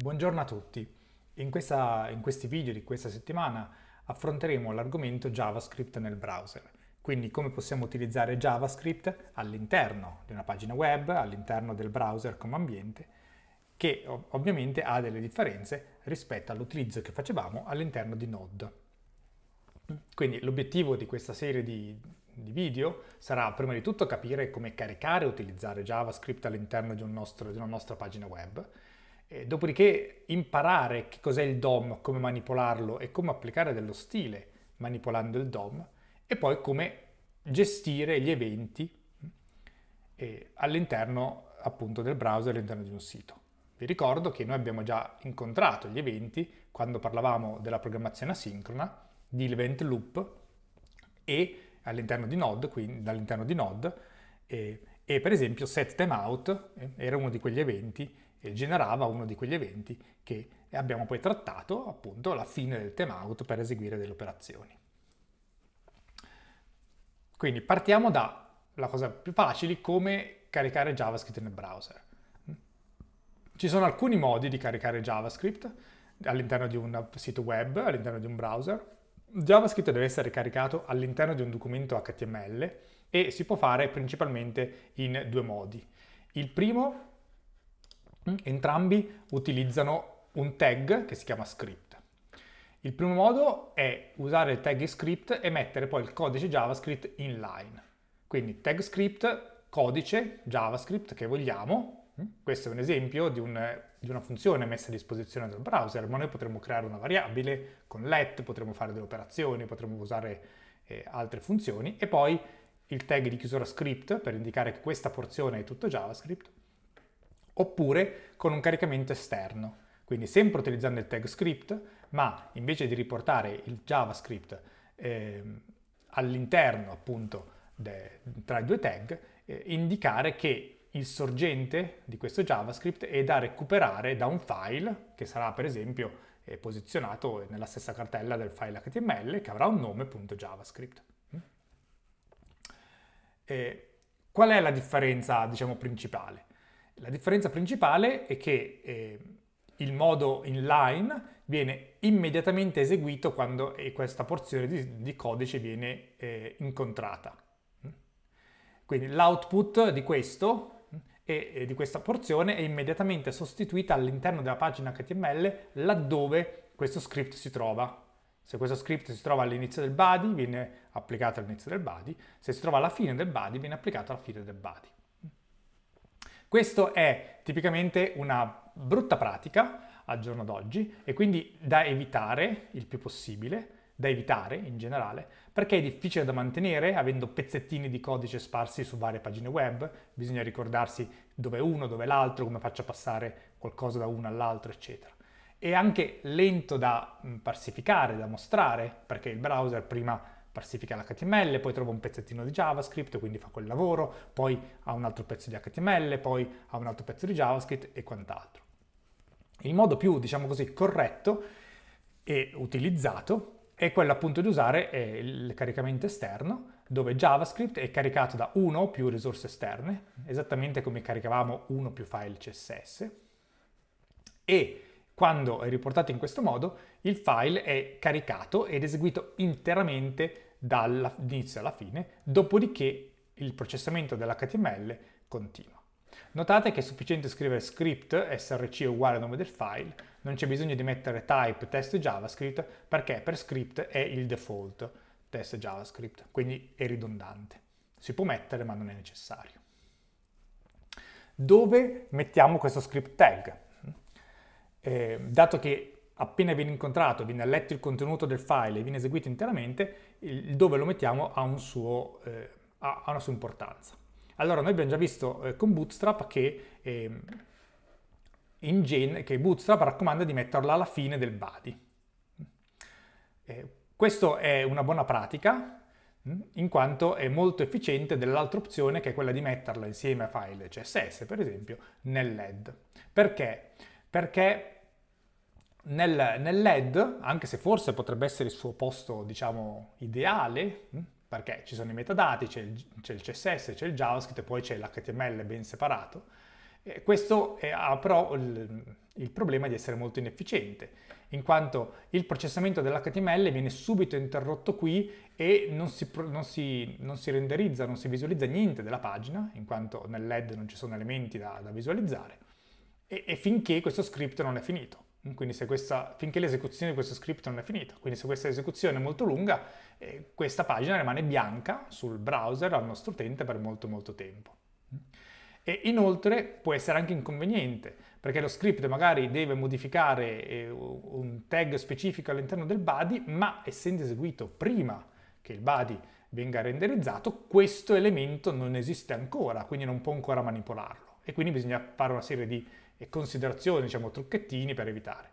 Buongiorno a tutti. In, questa, in, questi video di questa settimana affronteremo l'argomento JavaScript nel browser, quindi come possiamo utilizzare JavaScript all'interno di una pagina web, all'interno del browser come ambiente, che ovviamente ha delle differenze rispetto all'utilizzo che facevamo all'interno di Node. Quindi l'obiettivo di questa serie di, di video sarà prima di tutto capire come caricare e utilizzare JavaScript all'interno di, un di una nostra pagina web, dopodiché imparare che cos'è il DOM, come manipolarlo e come applicare dello stile manipolando il DOM e poi come gestire gli eventi eh, all'interno appunto del browser, all'interno di un sito. Vi ricordo che noi abbiamo già incontrato gli eventi quando parlavamo della programmazione asincrona, di event loop e all'interno di Node, quindi all'interno di Node, eh, e per esempio set timeout eh, era uno di quegli eventi generava uno di quegli eventi che abbiamo poi trattato appunto alla fine del timeout per eseguire delle operazioni. Quindi partiamo dalla cosa più facile, come caricare JavaScript nel browser. Ci sono alcuni modi di caricare JavaScript all'interno di un sito web, all'interno di un browser. JavaScript deve essere caricato all'interno di un documento HTML e si può fare principalmente in due modi. Il primo Mm. Entrambi utilizzano un tag che si chiama script. Il primo modo è usare il tag script e mettere poi il codice JavaScript in line. Quindi tag script, codice JavaScript che vogliamo. Mm. Questo è un esempio di, un, di una funzione messa a disposizione dal browser, ma noi potremmo creare una variabile con let, potremmo fare delle operazioni, potremmo usare eh, altre funzioni e poi il tag di chiusura script per indicare che questa porzione è tutto JavaScript oppure con un caricamento esterno. Quindi sempre utilizzando il tag script, ma invece di riportare il JavaScript eh, all'interno appunto de, tra i due tag, eh, indicare che il sorgente di questo JavaScript è da recuperare da un file che sarà per esempio eh, posizionato nella stessa cartella del file HTML che avrà un nome.javascript. appunto mm? eh, qual è la differenza diciamo principale? La differenza principale è che eh, il modo inline viene immediatamente eseguito quando eh, questa porzione di, di codice viene eh, incontrata. Quindi l'output di questo e, eh, eh, di questa porzione è immediatamente sostituita all'interno della pagina HTML laddove questo script si trova. Se questo script si trova all'inizio del body viene applicato all'inizio del body, se si trova alla fine del body viene applicato alla fine del body. Questo è tipicamente una brutta pratica al giorno d'oggi e quindi da evitare il più possibile, da evitare in generale, perché è difficile da mantenere avendo pezzettini di codice sparsi su varie pagine web, bisogna ricordarsi dove è uno, dove è l'altro, come faccio a passare qualcosa da uno all'altro, eccetera. È anche lento da parsificare, da mostrare, perché il browser prima parsifica l'HTML, poi trova un pezzettino di JavaScript, quindi fa quel lavoro, poi ha un altro pezzo di HTML, poi ha un altro pezzo di JavaScript e quant'altro. Il modo più, diciamo così, corretto e utilizzato è quello appunto di usare eh, il caricamento esterno, dove JavaScript è caricato da uno o più risorse esterne, esattamente come caricavamo uno o più file CSS, e quando è riportato in questo modo, il file è caricato ed eseguito interamente dall'inizio alla fine, dopodiché il processamento dell'HTML continua. Notate che è sufficiente scrivere script, src uguale al nome del file, non c'è bisogno di mettere type test javascript perché per script è il default test javascript, quindi è ridondante. Si può mettere ma non è necessario. Dove mettiamo questo script tag? eh, dato che appena viene incontrato, viene letto il contenuto del file e viene eseguito interamente, il dove lo mettiamo ha, un suo, eh, ha una sua importanza. Allora noi abbiamo già visto eh, con Bootstrap che, eh, gen, che, Bootstrap raccomanda di metterla alla fine del body. Eh, questa è una buona pratica mm, in quanto è molto efficiente dell'altra opzione che è quella di metterla insieme a file CSS per esempio nell'head. Perché? perché nel, nel, LED, anche se forse potrebbe essere il suo posto, diciamo, ideale, hm, perché ci sono i metadati, c'è il, il, CSS, c'è il JavaScript e poi c'è l'HTML ben separato, e questo è, eh, ha però il, il problema di essere molto inefficiente, in quanto il processamento dell'HTML viene subito interrotto qui e non si, non, si, non si, renderizza, non si visualizza niente della pagina, in quanto nel LED non ci sono elementi da, da visualizzare e, e finché questo script non è finito. Quindi se questa, finché l'esecuzione di questo script non è finita, quindi se questa esecuzione è molto lunga, eh, questa pagina rimane bianca sul browser al nostro utente per molto molto tempo. E inoltre può essere anche inconveniente, perché lo script magari deve modificare eh, un tag specifico all'interno del body, ma essendo eseguito prima che il body venga renderizzato, questo elemento non esiste ancora, quindi non può ancora manipolarlo. E quindi bisogna fare una serie di e considerazioni, diciamo trucchettini per evitare.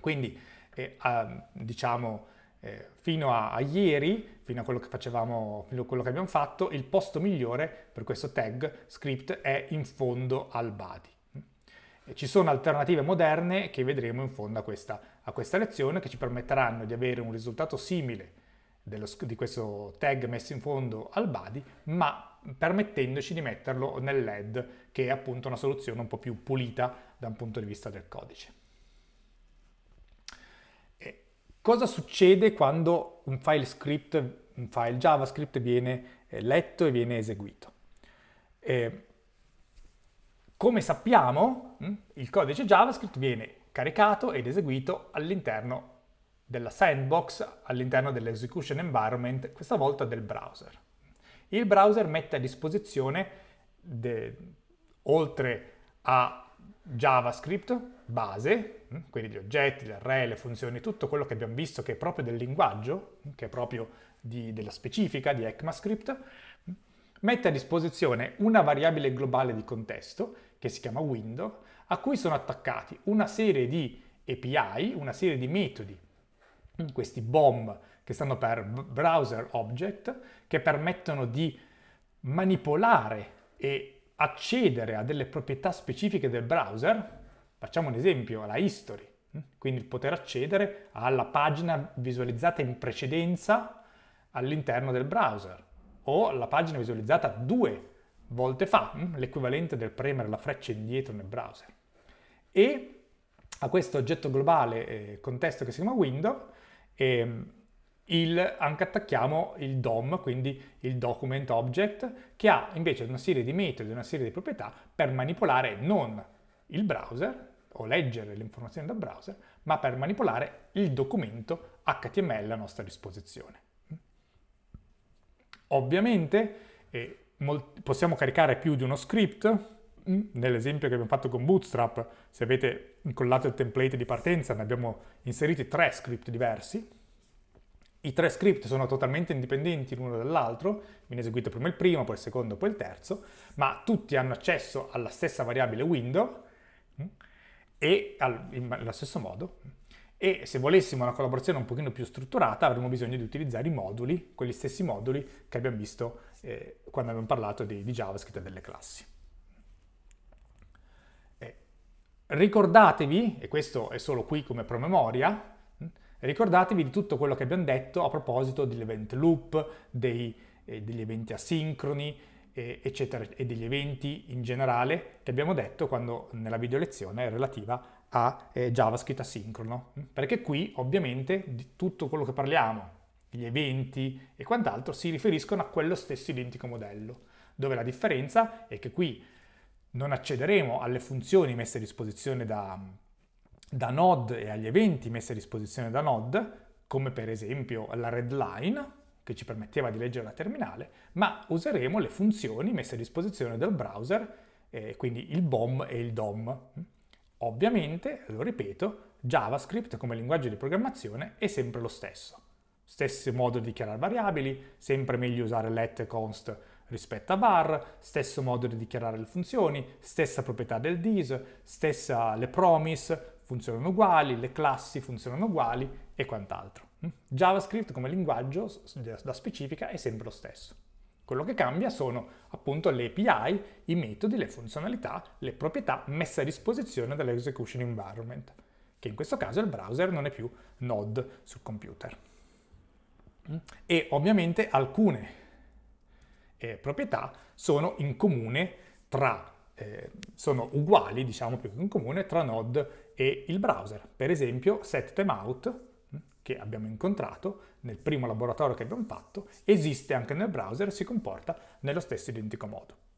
Quindi, eh, a, diciamo, eh, fino a, a, ieri, fino a quello che facevamo, fino a quello che abbiamo fatto, il posto migliore per questo tag script è in fondo al body. Ci sono alternative moderne che vedremo in fondo a questa, a questa lezione che ci permetteranno di avere un risultato simile dello, di questo tag messo in fondo al body, ma permettendoci di metterlo nel LED, che è appunto una soluzione un po' più pulita da un punto di vista del codice. E cosa succede quando un file script, un file JavaScript viene eh, letto e viene eseguito? E come sappiamo, hm, il codice JavaScript viene caricato ed eseguito all'interno della sandbox, all'interno dell'execution environment, questa volta del browser il browser mette a disposizione, de, oltre a JavaScript base, mm, quindi gli oggetti, le array, le funzioni, tutto quello che abbiamo visto che è proprio del linguaggio, mm, che è proprio di, della specifica di ECMAScript, mm, mette a disposizione una variabile globale di contesto, che si chiama window, a cui sono attaccati una serie di API, una serie di metodi, questi BOM, che stanno per Browser Object, che permettono di manipolare e accedere a delle proprietà specifiche del browser, facciamo un esempio, la history, hm? quindi il poter accedere alla pagina visualizzata in precedenza all'interno del browser o la pagina visualizzata due volte fa, hm? l'equivalente del premere la freccia indietro nel browser. E a questo oggetto globale eh, contesto che si chiama window, eh, il, anche attacchiamo il DOM, quindi il document object, che ha invece una serie di metodi, una serie di proprietà per manipolare non il browser o leggere le informazioni dal browser, ma per manipolare il documento HTML a nostra disposizione. Ovviamente eh, possiamo caricare più di uno script, mm, nell'esempio che abbiamo fatto con Bootstrap, se avete incollato il template di partenza ne abbiamo inseriti tre script diversi, i tre script sono totalmente indipendenti l'uno dall'altro, viene eseguito prima il primo, poi il secondo, poi il terzo, ma tutti hanno accesso alla stessa variabile window mm, e al, in, allo stesso modo. E se volessimo una collaborazione un pochino più strutturata avremmo bisogno di utilizzare i moduli, quegli stessi moduli che abbiamo visto eh, quando abbiamo parlato di, di JavaScript e delle classi. Eh, ricordatevi, e questo è solo qui come promemoria, Ricordatevi di tutto quello che abbiamo detto a proposito dell'event loop, dei, eh, degli eventi asincroni, eh, eccetera, e degli eventi in generale che abbiamo detto quando, nella video lezione relativa a eh, JavaScript asincrono. Perché qui ovviamente di tutto quello che parliamo, gli eventi e quant'altro, si riferiscono a quello stesso identico modello, dove la differenza è che qui non accederemo alle funzioni messe a disposizione da, da Node e agli eventi messi a disposizione da Node, come per esempio la red line, che ci permetteva di leggere la terminale, ma useremo le funzioni messe a disposizione dal browser, eh, quindi il BOM e il DOM. Ovviamente, lo ripeto, JavaScript come linguaggio di programmazione è sempre lo stesso. Stesso modo di dichiarare variabili, sempre meglio usare let e const rispetto a var, stesso modo di dichiarare le funzioni, stessa proprietà del dis, stessa le promise, funzionano uguali, le classi funzionano uguali e quant'altro. Mm? JavaScript come linguaggio da specifica è sempre lo stesso. Quello che cambia sono appunto le API, i metodi, le funzionalità, le proprietà messe a disposizione dall'execution environment, che in questo caso il browser non è più node sul computer. Mm? E ovviamente alcune eh, proprietà sono in comune tra eh, sono uguali, diciamo più che in comune, tra Node e il browser. Per esempio setTimeout, mm, che abbiamo incontrato nel primo laboratorio che abbiamo fatto, esiste anche nel browser e si comporta nello stesso identico modo.